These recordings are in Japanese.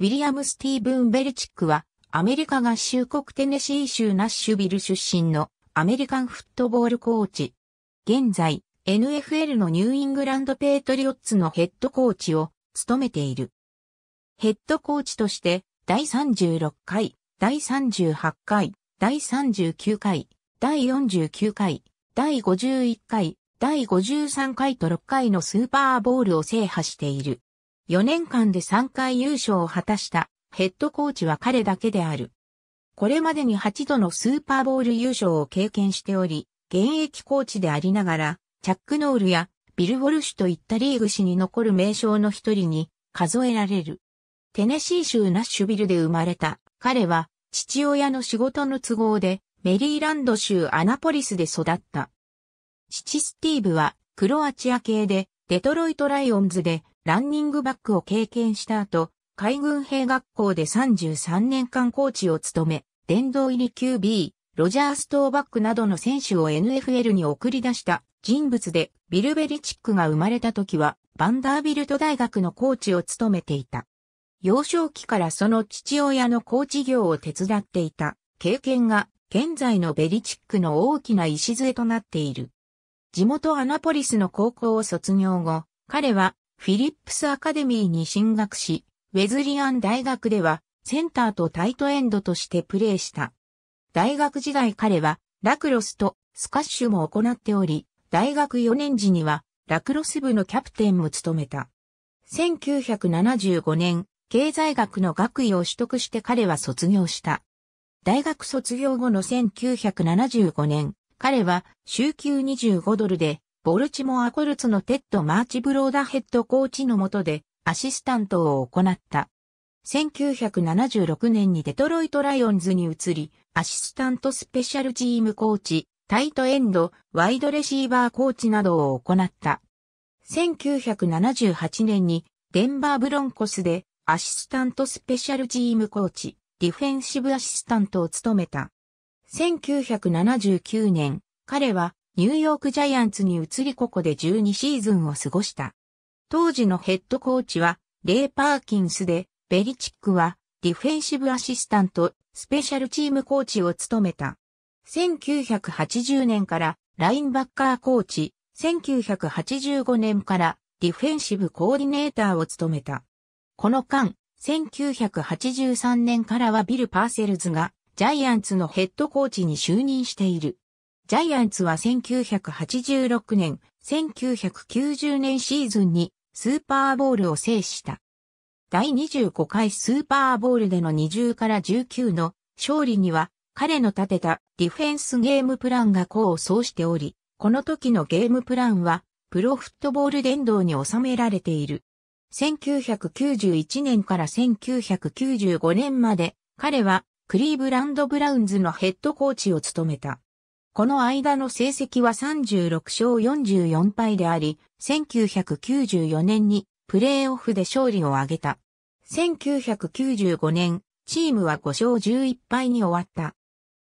ウィリアム・スティーブン・ベルチックは、アメリカ合衆国テネシー州ナッシュビル出身のアメリカンフットボールコーチ。現在、NFL のニューイングランドペイトリオッツのヘッドコーチを務めている。ヘッドコーチとして、第36回、第38回、第39回、第49回、第51回、第53回と6回のスーパーボールを制覇している。4年間で3回優勝を果たしたヘッドコーチは彼だけである。これまでに8度のスーパーボール優勝を経験しており、現役コーチでありながら、チャック・ノールやビル・ウォルシュといったリーグ史に残る名称の一人に数えられる。テネシー州ナッシュビルで生まれた彼は父親の仕事の都合でメリーランド州アナポリスで育った。父スティーブはクロアチア系でデトロイトライオンズでランニングバックを経験した後、海軍兵学校で33年間コーチを務め、殿堂入り QB、ロジャー・ストーバックなどの選手を NFL に送り出した人物で、ビルベリチックが生まれた時は、バンダービルト大学のコーチを務めていた。幼少期からその父親のコーチ業を手伝っていた経験が、現在のベリチックの大きな礎となっている。地元アナポリスの高校を卒業後、彼はフィリップスアカデミーに進学し、ウェズリアン大学ではセンターとタイトエンドとしてプレーした。大学時代彼はラクロスとスカッシュも行っており、大学4年時にはラクロス部のキャプテンも務めた。1975年、経済学の学位を取得して彼は卒業した。大学卒業後の1975年、彼は週給25ドルでボルチモアコルツのテッド・マーチブローダヘッドコーチの下でアシスタントを行った。1976年にデトロイト・ライオンズに移り、アシスタントスペシャルチームコーチ、タイトエンド、ワイドレシーバーコーチなどを行った。1978年にデンバーブロンコスでアシスタントスペシャルチームコーチ、ディフェンシブアシスタントを務めた。1979年、彼はニューヨークジャイアンツに移りここで12シーズンを過ごした。当時のヘッドコーチは、レイ・パーキンスで、ベリチックは、ディフェンシブアシスタント、スペシャルチームコーチを務めた。1980年から、ラインバッカーコーチ、1985年から、ディフェンシブコーディネーターを務めた。この間、1983年からはビル・パーセルズが、ジャイアンツのヘッドコーチに就任している。ジャイアンツは1986年、1990年シーズンにスーパーボールを制した。第25回スーパーボールでの20から19の勝利には彼の立てたディフェンスゲームプランが功を奏しており、この時のゲームプランはプロフットボール伝道に収められている。1991年から1995年まで彼はクリーブランドブラウンズのヘッドコーチを務めた。この間の成績は36勝44敗であり、1994年にプレーオフで勝利を挙げた。1995年、チームは5勝11敗に終わった。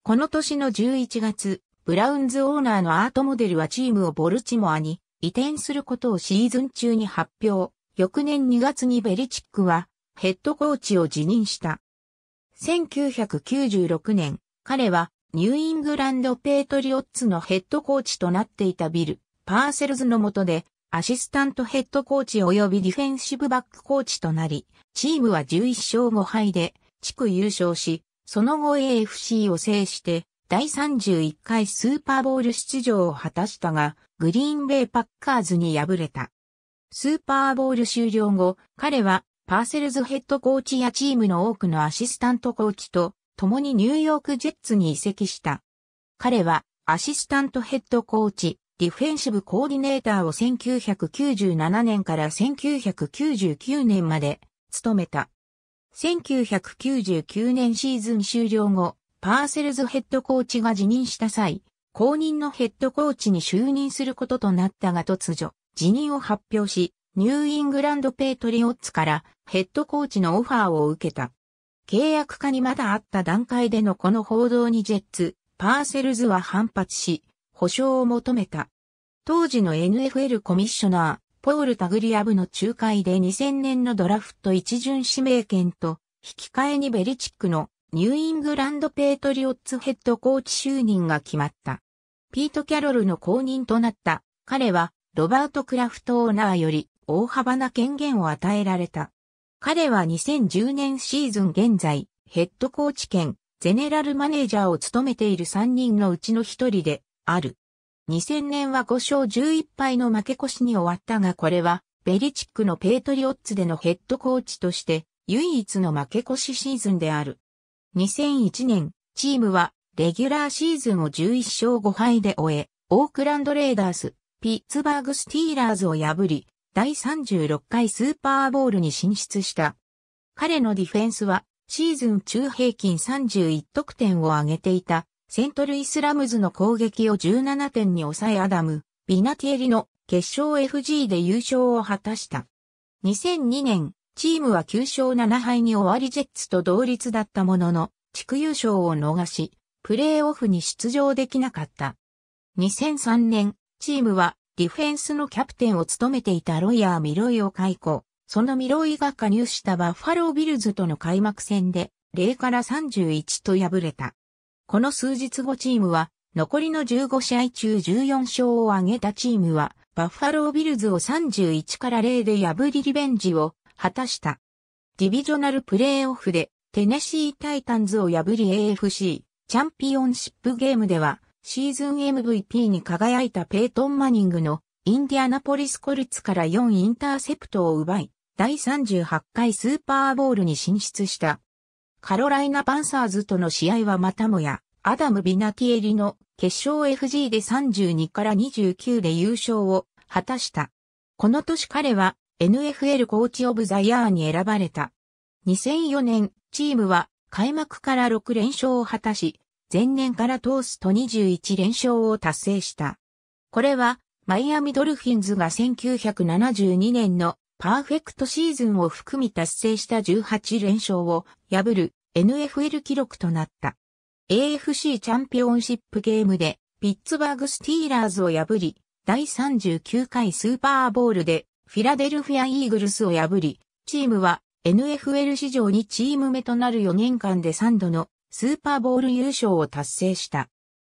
この年の11月、ブラウンズオーナーのアートモデルはチームをボルチモアに移転することをシーズン中に発表。翌年2月にベリチックはヘッドコーチを辞任した。1996年、彼はニューイングランドペートリオッツのヘッドコーチとなっていたビル、パーセルズの下で、アシスタントヘッドコーチ及びディフェンシブバックコーチとなり、チームは11勝5敗で、地区優勝し、その後 AFC を制して、第31回スーパーボール出場を果たしたが、グリーンベイパッカーズに敗れた。スーパーボール終了後、彼はパーセルズヘッドコーチやチームの多くのアシスタントコーチと共にニューヨークジェッツに移籍した。彼はアシスタントヘッドコーチ、ディフェンシブコーディネーターを1997年から1999年まで務めた。1999年シーズン終了後、パーセルズヘッドコーチが辞任した際、公認のヘッドコーチに就任することとなったが突如、辞任を発表し、ニューイングランドペイトリオッツからヘッドコーチのオファーを受けた。契約化にまだあった段階でのこの報道にジェッツ、パーセルズは反発し、保証を求めた。当時の NFL コミッショナー、ポール・タグリアブの仲介で2000年のドラフト一巡指名権と、引き換えにベリチックのニューイングランド・ペートリオッツヘッドコーチ就任が決まった。ピート・キャロルの後任となった彼はロバート・クラフトオーナーより大幅な権限を与えられた。彼は2010年シーズン現在、ヘッドコーチ兼、ゼネラルマネージャーを務めている3人のうちの1人で、ある。2000年は5勝11敗の負け越しに終わったがこれは、ベリチックのペートリオッツでのヘッドコーチとして、唯一の負け越しシーズンである。2001年、チームは、レギュラーシーズンを11勝5敗で終え、オークランドレーダース、ピッツバーグスティーラーズを破り、第36回スーパーボールに進出した。彼のディフェンスはシーズン中平均31得点を挙げていたセントルイスラムズの攻撃を17点に抑えアダム、ビナティエリの決勝 FG で優勝を果たした。2002年、チームは9勝7敗に終わりジェッツと同率だったものの、地区優勝を逃し、プレーオフに出場できなかった。2003年、チームはディフェンスのキャプテンを務めていたロイヤー・ミロイを解雇、そのミロイが加入したバッファロー・ビルズとの開幕戦で0から31と敗れた。この数日後チームは残りの15試合中14勝を挙げたチームはバッファロー・ビルズを31から0で破りリベンジを果たした。ディビジョナルプレーオフでテネシー・タイタンズを破り AFC チャンピオンシップゲームではシーズン MVP に輝いたペイトン・マニングのインディアナポリスコルツから4インターセプトを奪い、第38回スーパーボールに進出した。カロライナ・パンサーズとの試合はまたもや、アダム・ビナティエリの決勝 FG で32から29で優勝を果たした。この年彼は NFL コーチオブザヤーに選ばれた。2004年、チームは開幕から6連勝を果たし、前年からトースと21連勝を達成した。これは、マイアミドルフィンズが1972年のパーフェクトシーズンを含み達成した18連勝を破る NFL 記録となった。AFC チャンピオンシップゲームでピッツバーグスティーラーズを破り、第39回スーパーボールでフィラデルフィア・イーグルスを破り、チームは NFL 史上にチーム目となる4年間で3度のスーパーボール優勝を達成した。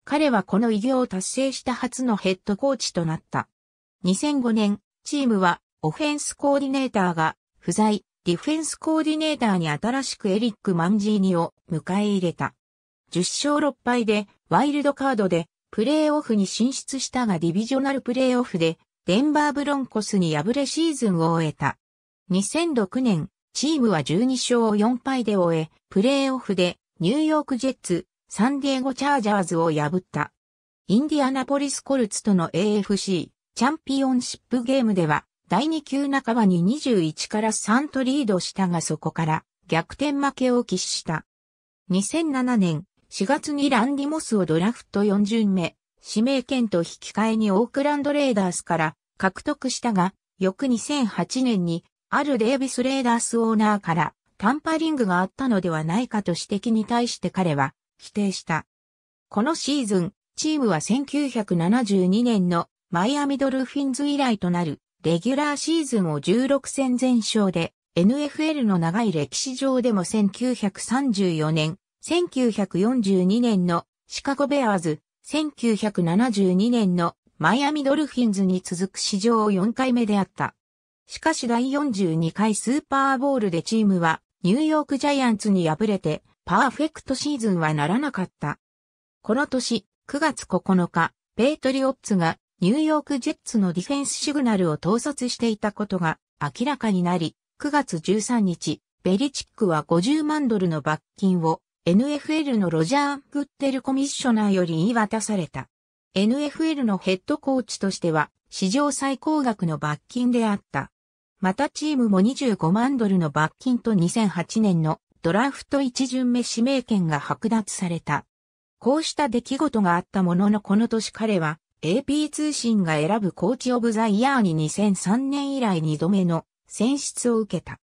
彼はこの偉業を達成した初のヘッドコーチとなった。2005年、チームはオフェンスコーディネーターが不在、ディフェンスコーディネーターに新しくエリック・マンジーニを迎え入れた。10勝6敗でワイルドカードでプレーオフに進出したがディビジョナルプレーオフでデンバーブロンコスに敗れシーズンを終えた。2006年、チームは12勝を4敗で終え、プレーオフでニューヨークジェッツ、サンディエゴチャージャーズを破った。インディアナポリスコルツとの AFC チャンピオンシップゲームでは第2球半ばに21から3とリードしたがそこから逆転負けを喫した。2007年4月にランディモスをドラフト4巡目、指名権と引き換えにオークランドレーダースから獲得したが、翌2008年にあるデイビスレーダースオーナーからタンパリングがあったのではないかと指摘に対して彼は否定した。このシーズン、チームは1972年のマイアミドルフィンズ以来となるレギュラーシーズンを16戦全勝で NFL の長い歴史上でも1934年、1942年のシカゴベアーズ、1972年のマイアミドルフィンズに続く史上4回目であった。しかし第42回スーパーボールでチームはニューヨークジャイアンツに敗れて、パーフェクトシーズンはならなかった。この年、9月9日、ペイトリオッツがニューヨークジェッツのディフェンスシグナルを盗撮していたことが明らかになり、9月13日、ベリチックは50万ドルの罰金を NFL のロジャー・グッテルコミッショナーより言い渡された。NFL のヘッドコーチとしては史上最高額の罰金であった。またチームも25万ドルの罰金と2008年のドラフト1巡目指名権が剥奪された。こうした出来事があったもののこの年彼は AP 通信が選ぶコーチオブザイヤーに2003年以来2度目の選出を受けた。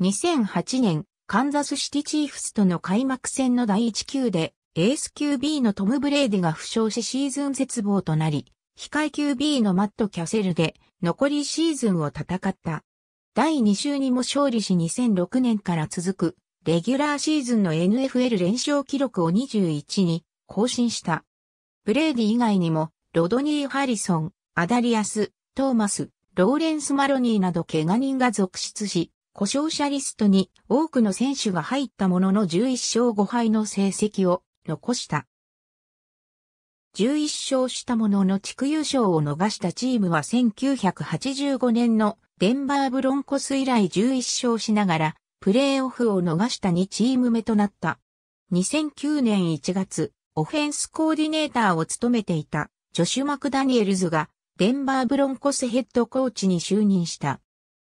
2008年、カンザスシティチーフスとの開幕戦の第1球で、エース QB のトム・ブレイディが負傷しシーズン絶望となり、控え QB のマット・キャセルで、残りシーズンを戦った。第2週にも勝利し2006年から続く、レギュラーシーズンの NFL 連勝記録を21に更新した。ブレイディ以外にも、ロドニー・ハリソン、アダリアス、トーマス、ローレンス・マロニーなど怪我人が続出し、故障者リストに多くの選手が入ったものの11勝5敗の成績を残した。11勝したものの地区優勝を逃したチームは1985年のデンバーブロンコス以来11勝しながら、プレーオフを逃した2チーム目となった。2009年1月、オフェンスコーディネーターを務めていた、ジョシュ・マクダニエルズが、デンバーブロンコスヘッドコーチに就任した。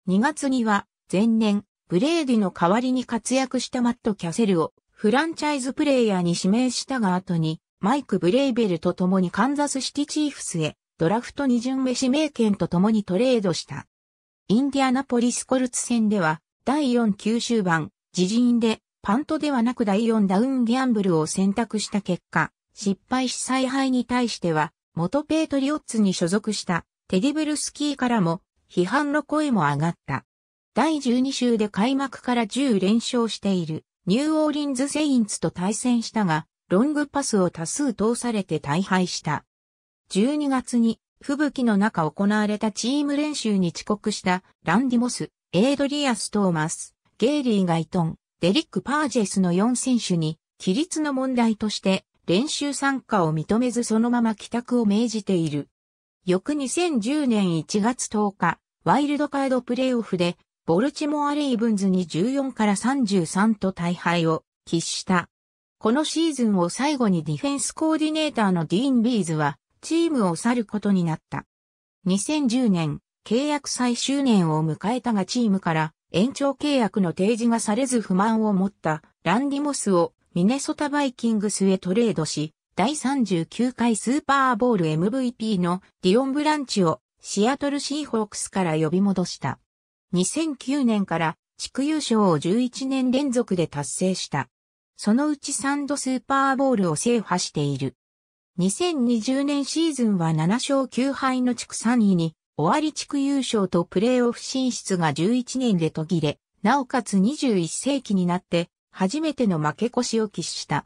2月には、前年、ブレーディの代わりに活躍したマット・キャセルを、フランチャイズプレイヤーに指名したが後に、マイク・ブレイベルと共にカンザスシティチーフスへ、ドラフト2巡目指名権と共にトレードした。インディアナポリスコルツ戦では、第4九州版、自陣で、パントではなく第4ダウンギャンブルを選択した結果、失敗し采配に対しては、元ペートリオッツに所属したテディブルスキーからも批判の声も上がった。第12週で開幕から10連勝しているニューオーリンズ・セインツと対戦したが、ロングパスを多数通されて大敗した。12月に吹雪の中行われたチーム練習に遅刻したランディモス、エイドリアス・トーマス、ゲイリー・ガイトン、デリック・パージェスの4選手に、規律の問題として練習参加を認めずそのまま帰宅を命じている。翌2010年1月10日、ワイルドカードプレイオフで、ボルチモア・レイブンズに14から33と大敗を喫した。このシーズンを最後にディフェンスコーディネーターのディーン・ビーズは、チームを去ることになった。2010年、契約最終年を迎えたがチームから延長契約の提示がされず不満を持ったランディモスをミネソタバイキングスへトレードし、第39回スーパーボール MVP のディオン・ブランチをシアトルシーホークスから呼び戻した。2009年から地区優勝を11年連続で達成した。そのうち3度スーパーボールを制覇している。2020年シーズンは7勝9敗の地区3位に、終わり地区優勝とプレーオフ進出が11年で途切れ、なおかつ21世紀になって、初めての負け越しを喫した。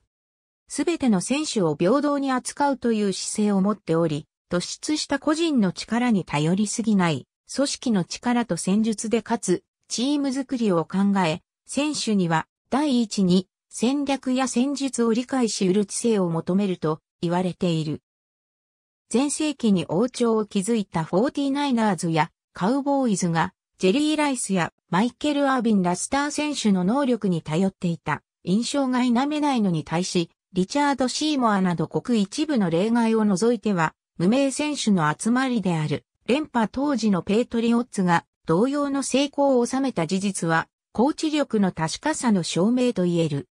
すべての選手を平等に扱うという姿勢を持っており、突出した個人の力に頼りすぎない、組織の力と戦術で勝つ、チーム作りを考え、選手には、第一に、戦略や戦術を理解し得る知性を求めると、言われている。前世紀に王朝を築いた 49ers やカウボーイズがジェリー・ライスやマイケル・アービンラスター選手の能力に頼っていた印象が否めないのに対し、リチャード・シーモアなど国一部の例外を除いては、無名選手の集まりである、連覇当時のペイトリオッツが同様の成功を収めた事実は、コーチ力の確かさの証明と言える。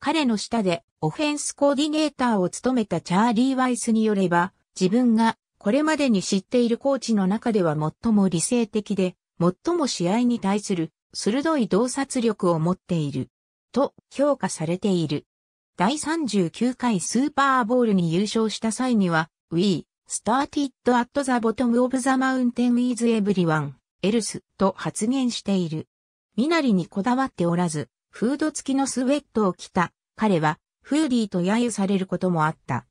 彼の下でオフェンスコーディネーターを務めたチャーリー・ワイスによれば、自分がこれまでに知っているコーチの中では最も理性的で、最も試合に対する鋭い洞察力を持っている。と評価されている。第39回スーパーボールに優勝した際には、We started at the bottom of the mountain with everyone else と発言している。身なりにこだわっておらず、フード付きのスウェットを着た、彼は、フーディーと揶揄されることもあった。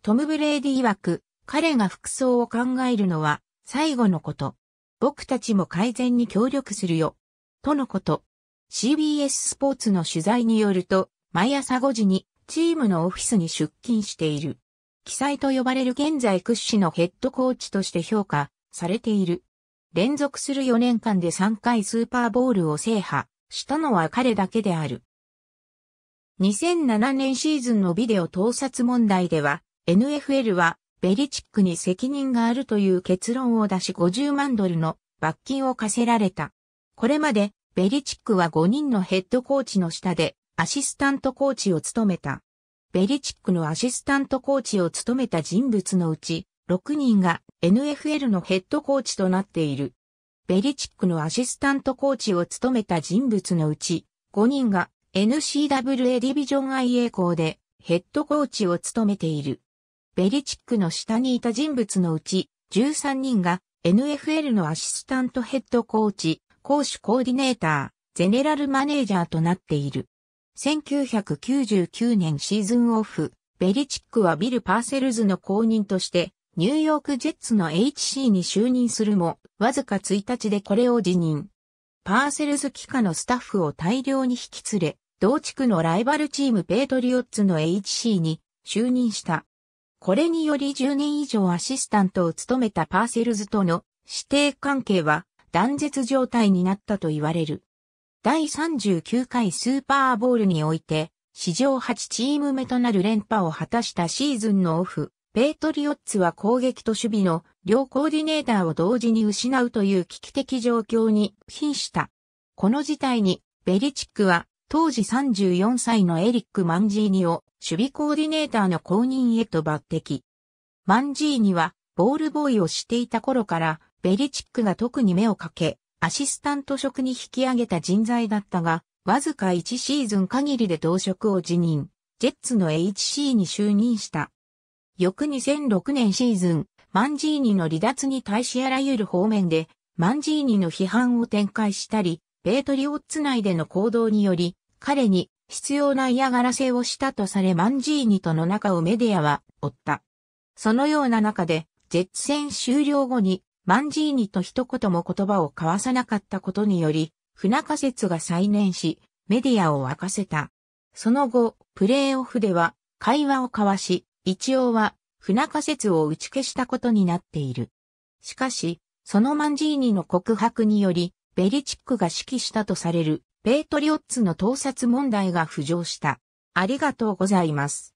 トム・ブレイディ曰く、彼が服装を考えるのは、最後のこと。僕たちも改善に協力するよ。とのこと。CBS スポーツの取材によると、毎朝5時にチームのオフィスに出勤している。記載と呼ばれる現在屈指のヘッドコーチとして評価されている。連続する4年間で3回スーパーボールを制覇したのは彼だけである。2007年シーズンのビデオ盗撮問題では、NFL はベリチックに責任があるという結論を出し50万ドルの罰金を課せられた。これまでベリチックは5人のヘッドコーチの下でアシスタントコーチを務めた。ベリチックのアシスタントコーチを務めた人物のうち6人が NFL のヘッドコーチとなっている。ベリチックのアシスタントコーチを務めた人物のうち、5人が n c w a ディビジョン IA 校でヘッドコーチを務めている。ベリチックの下にいた人物のうち、13人が NFL のアシスタントヘッドコーチ、講師コーディネーター、ゼネラルマネージャーとなっている。1999年シーズンオフ、ベリチックはビル・パーセルズの公認としてニューヨークジェッツの HC に就任するも、わずか1日でこれを辞任。パーセルズ機下のスタッフを大量に引き連れ、同地区のライバルチームペイトリオッツの HC に就任した。これにより10年以上アシスタントを務めたパーセルズとの指定関係は断絶状態になったと言われる。第39回スーパーボールにおいて、史上8チーム目となる連覇を果たしたシーズンのオフ、ペイトリオッツは攻撃と守備の両コーディネーターを同時に失うという危機的状況に瀕した。この事態に、ベリチックは当時34歳のエリック・マンジーニを守備コーディネーターの後任へと抜擢。マンジーニはボールボーイをしていた頃からベリチックが特に目をかけ、アシスタント職に引き上げた人材だったが、わずか1シーズン限りで同職を辞任、ジェッツの HC に就任した。翌2006年シーズン、マンジーニの離脱に対しあらゆる方面で、マンジーニの批判を展開したり、ペートリオッツ内での行動により、彼に必要な嫌がらせをしたとされマンジーニとの仲をメディアは追った。そのような中で、ジェッツ戦終了後に、マンジーニと一言も言葉を交わさなかったことにより、不仲説が再燃し、メディアを沸かせた。その後、プレーオフでは、会話を交わし、一応は、船仮説を打ち消したことになっている。しかし、そのマンジーニの告白により、ベリチックが指揮したとされる、ペートリオッツの盗撮問題が浮上した。ありがとうございます。